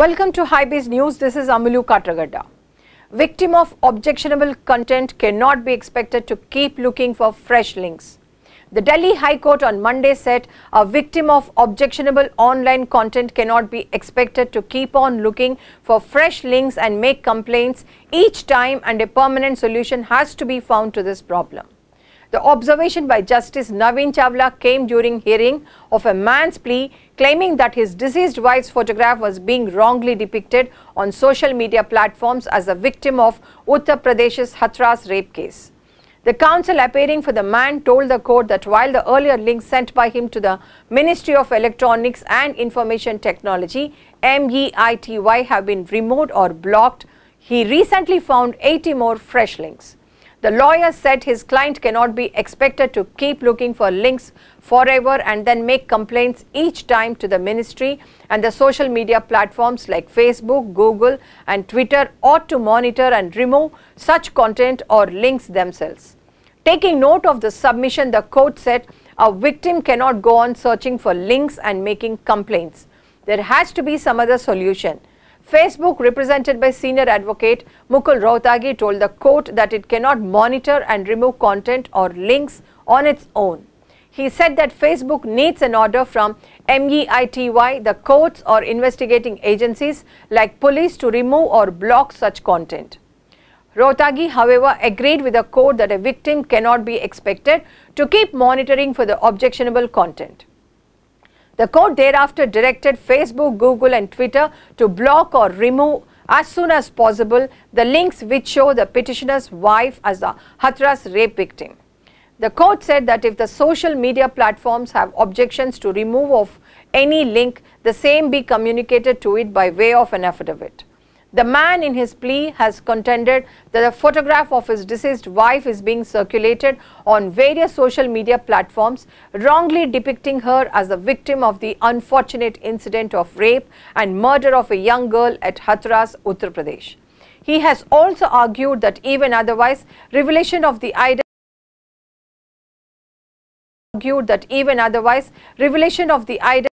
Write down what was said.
Welcome to Highbase News. This is Amulu Katagada. Victim of objectionable content cannot be expected to keep looking for fresh links. The Delhi High Court on Monday said a victim of objectionable online content cannot be expected to keep on looking for fresh links and make complaints each time and a permanent solution has to be found to this problem. The observation by Justice Naveen Chawla came during hearing of a man's plea claiming that his deceased wife's photograph was being wrongly depicted on social media platforms as a victim of Uttar Pradesh's Hathras rape case. The counsel appearing for the man told the court that while the earlier link sent by him to the Ministry of Electronics and Information Technology, MEITY, have been removed or blocked, he recently found 80 more fresh links. The lawyer said his client cannot be expected to keep looking for links forever and then make complaints each time to the ministry and the social media platforms like Facebook, Google and Twitter ought to monitor and remove such content or links themselves. Taking note of the submission, the court said a victim cannot go on searching for links and making complaints. There has to be some other solution. Facebook, represented by senior advocate Mukul Rohtagi, told the court that it cannot monitor and remove content or links on its own. He said that Facebook needs an order from MEITY, the courts or investigating agencies like police to remove or block such content. Rohtagi, however, agreed with the court that a victim cannot be expected to keep monitoring for the objectionable content. The court thereafter directed Facebook, Google and Twitter to block or remove as soon as possible the links which show the petitioner's wife as the Hathras rape victim. The court said that if the social media platforms have objections to remove of any link, the same be communicated to it by way of an affidavit. The man in his plea has contended that a photograph of his deceased wife is being circulated on various social media platforms, wrongly depicting her as the victim of the unfortunate incident of rape and murder of a young girl at Hathras, Uttar Pradesh. He has also argued that even otherwise, revelation of the identity argued that even otherwise, revelation of the identity